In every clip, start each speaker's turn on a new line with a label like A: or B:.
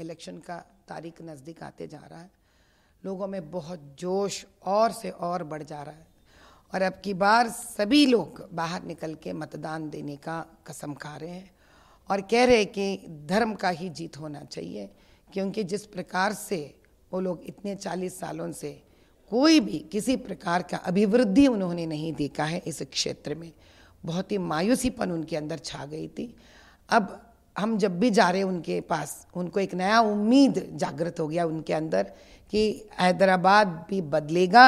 A: election का तारीख नज़दीक आते जा रहा है लोगों में बहुत जोश और से और बढ़ जा रहा है और अब की बार सभी लोग बाहर निकल के मतदान देने का कसम खा रहे हैं और कह रहे हैं कि धर्म का ही जीत होना चाहिए क्योंकि जिस प्रकार से वो लोग इतने चालीस सालों से कोई भी किसी प्रकार का अभिवृद्धि उन्होंने नहीं देखा है इस क्षेत्र में बहुत ही मायूसीपन उनके अंदर छा गई थी अब हम जब भी जा रहे हैं उनके पास उनको एक नया उम्मीद जागृत हो गया उनके अंदर कि हैदराबाद भी बदलेगा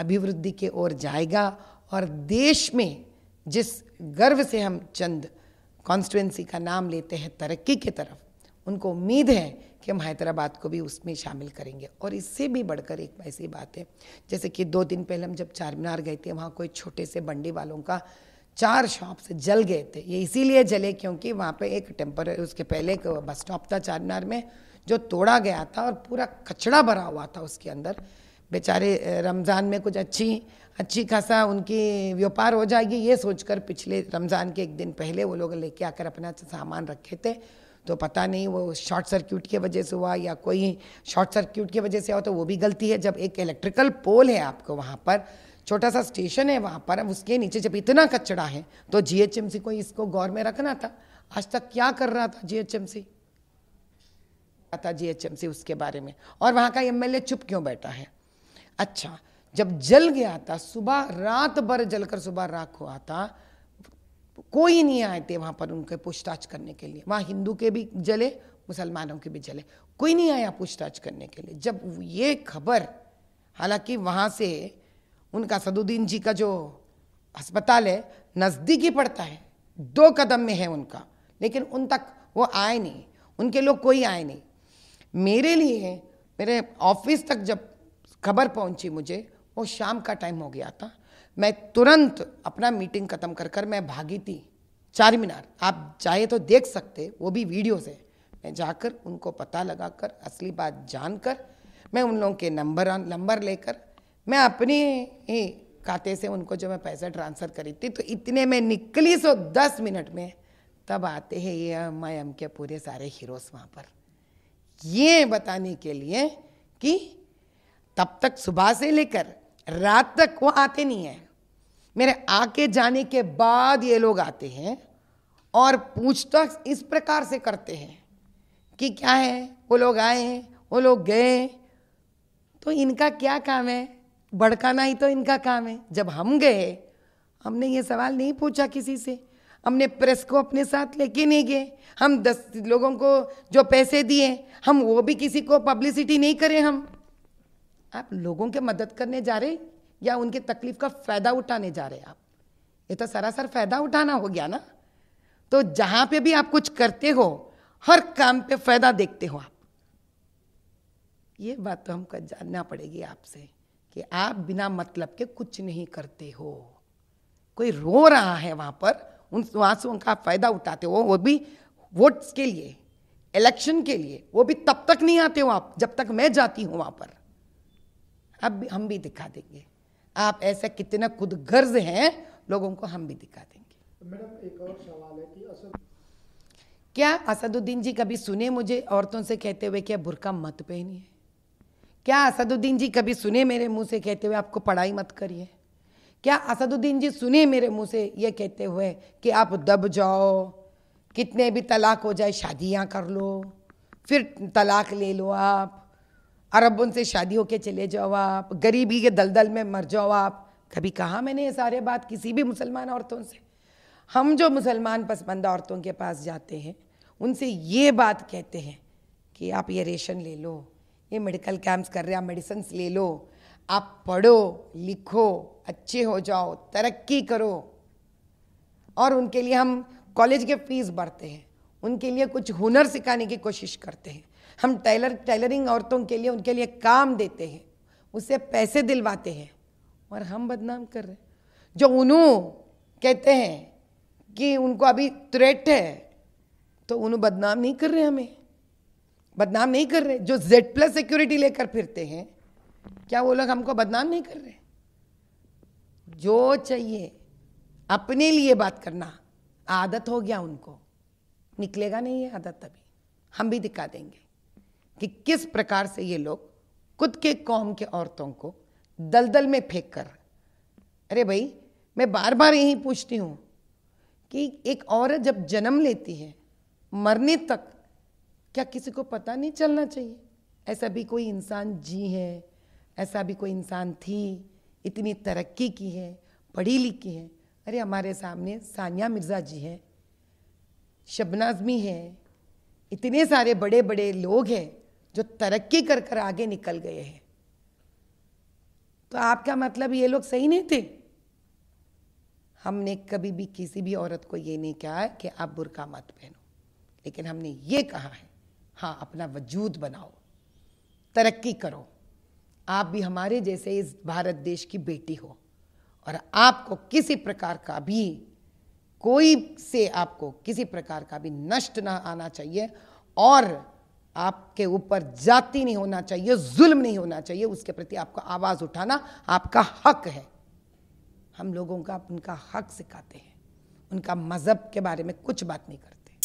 A: अभिवृद्धि के ओर जाएगा और देश में जिस गर्व से हम चंद कॉन्स्टिट्यूंसी का नाम लेते हैं तरक्की की तरफ उनको उम्मीद है कि हम हैदराबाद को भी उसमें शामिल करेंगे और इससे भी बढ़कर एक ऐसी बात है जैसे कि दो दिन पहले हम जब चार मीनार गए थे वहाँ कोई छोटे से बंडी वालों का चार शॉप्स जल गए थे ये इसीलिए जले क्योंकि वहाँ पे एक टेम्पर उसके पहले एक बस स्टॉप था मिनार में जो तोड़ा गया था और पूरा कचड़ा भरा हुआ था उसके अंदर बेचारे रमज़ान में कुछ अच्छी अच्छी खासा उनकी व्यापार हो जाएगी ये सोचकर पिछले रमज़ान के एक दिन पहले वो लोग लेके आकर अपना सामान रखे थे तो पता नहीं वो शॉर्ट सर्क्यूट की वजह से हुआ या कोई शॉर्ट सर्क्यूट की वजह से हुआ तो वो भी गलती है जब एक इलेक्ट्रिकल पोल है आपको वहाँ पर छोटा सा स्टेशन है वहाँ पर उसके नीचे जब इतना कचड़ा है तो जीएचएमसी को इसको गौर में रखना था आज तक क्या कर रहा था जीएचएमसी था जीएचएमसी उसके बारे में और वहाँ का एमएलए चुप क्यों बैठा है अच्छा जब जल गया था सुबह रात भर जलकर सुबह राख हुआ था कोई नहीं आए थे वहाँ पर उनके पूछताछ करने के लिए वहाँ हिंदू के भी जले मुसलमानों के भी जले कोई नहीं आया पूछताछ करने के लिए जब ये खबर हालांकि वहाँ से उनका सदुद्दीन जी का जो अस्पताल है नज़दीक ही पड़ता है दो कदम में है उनका लेकिन उन तक वो आए नहीं उनके लोग कोई आए नहीं मेरे लिए मेरे ऑफिस तक जब खबर पहुंची मुझे वो शाम का टाइम हो गया था मैं तुरंत अपना मीटिंग ख़त्म कर कर मैं भागी थी चार मीनार आप चाहे तो देख सकते वो भी वीडियो से मैं जाकर उनको पता लगा कर असली बात जानकर मैं उन लोगों के नंबर नंबर लेकर मैं अपनी ही खाते से उनको जो मैं पैसा ट्रांसफ़र करी थी तो इतने में निकली सो दस मिनट में तब आते हैं ये एम के पूरे सारे हीरोज़ वहाँ पर ये बताने के लिए कि तब तक सुबह से लेकर रात तक वो आते नहीं हैं मेरे आके जाने के बाद ये लोग आते हैं और पूछताछ इस प्रकार से करते हैं कि क्या है वो लोग आए हैं वो लोग गए तो इनका क्या काम है भड़काना ही तो इनका काम है जब हम गए हमने ये सवाल नहीं पूछा किसी से हमने प्रेस को अपने साथ लेके नहीं गए हम दस लोगों को जो पैसे दिए हम वो भी किसी को पब्लिसिटी नहीं करें हम आप लोगों के मदद करने जा रहे या उनके तकलीफ का फ़ायदा उठाने जा रहे आप ये तो सरासर फ़ायदा उठाना हो गया ना तो जहाँ पे भी आप कुछ करते हो हर काम पे फ़ायदा देखते हो आप ये बात तो हमको जानना पड़ेगी आपसे कि आप बिना मतलब के कुछ नहीं करते हो कोई रो रहा है वहाँ पर उन आंसुओं का फायदा उठाते हो वो भी वोट्स के लिए इलेक्शन के लिए वो भी तब तक नहीं आते हो आप जब तक मैं जाती हूँ वहाँ पर अब हम भी दिखा देंगे आप ऐसे कितने खुद गर्ज हैं लोगों को हम भी दिखा देंगे मैडम एक और सवाल है कि असद क्या असदुद्दीन जी कभी सुने मुझे औरतों से कहते हुए क्या बुरका मत पहनिए क्या असदुद्दीन जी कभी सुने मेरे मुंह से कहते हुए आपको पढ़ाई मत करिए क्या असदुद्दीन जी सुने मेरे मुंह से ये कहते हुए कि आप दब जाओ कितने भी तलाक हो जाए शादियाँ कर लो फिर तलाक ले लो आप अरबों से शादी होके चले जाओ आप गरीबी के दलदल में मर जाओ आप कभी कहा मैंने ये सारे बात किसी भी मुसलमान औरतों से हम जो मुसलमान पसमंदा औरतों के पास जाते हैं उनसे ये बात कहते हैं कि आप ये रेशन ले लो ये मेडिकल कैंप्स कर रहे हैं आप मेडिसिन ले लो आप पढ़ो लिखो अच्छे हो जाओ तरक्की करो और उनके लिए हम कॉलेज के फीस बढ़ते हैं उनके लिए कुछ हुनर सिखाने की कोशिश करते हैं हम टेलर टेलरिंग औरतों के लिए उनके लिए काम देते हैं उससे पैसे दिलवाते हैं और हम बदनाम कर रहे हैं जो उनू कहते हैं कि उनको अभी थ्रेट है तो उन्हों बदनाम नहीं कर रहे हमें बदनाम नहीं कर रहे जो जेड प्लस सिक्योरिटी लेकर फिरते हैं क्या वो लोग हमको बदनाम नहीं कर रहे जो चाहिए अपने लिए बात करना आदत हो गया उनको निकलेगा नहीं है आदत तभी हम भी दिखा देंगे कि किस प्रकार से ये लोग खुद के कौम के औरतों को दलदल में फेंक कर अरे भाई मैं बार बार यही पूछती हूँ कि एक औरत जब जन्म लेती है मरने तक क्या किसी को पता नहीं चलना चाहिए ऐसा भी कोई इंसान जी है ऐसा भी कोई इंसान थी इतनी तरक्की की है पढ़ी लिखी है अरे हमारे सामने सानिया मिर्ज़ा जी हैं शबनाजमी है इतने सारे बड़े बड़े लोग हैं जो तरक्की कर कर आगे निकल गए हैं तो आपका मतलब ये लोग सही नहीं थे हमने कभी भी किसी भी औरत को ये नहीं कहा कि आप बुरका मत पहनो लेकिन हमने ये कहा है हाँ अपना वजूद बनाओ तरक्की करो आप भी हमारे जैसे इस भारत देश की बेटी हो और आपको किसी प्रकार का भी कोई से आपको किसी प्रकार का भी नष्ट ना आना चाहिए और आपके ऊपर जाति नहीं होना चाहिए जुल्म नहीं होना चाहिए उसके प्रति आपको आवाज़ उठाना आपका हक है हम लोगों का उनका हक सिखाते हैं उनका मज़हब के बारे में कुछ बात नहीं करते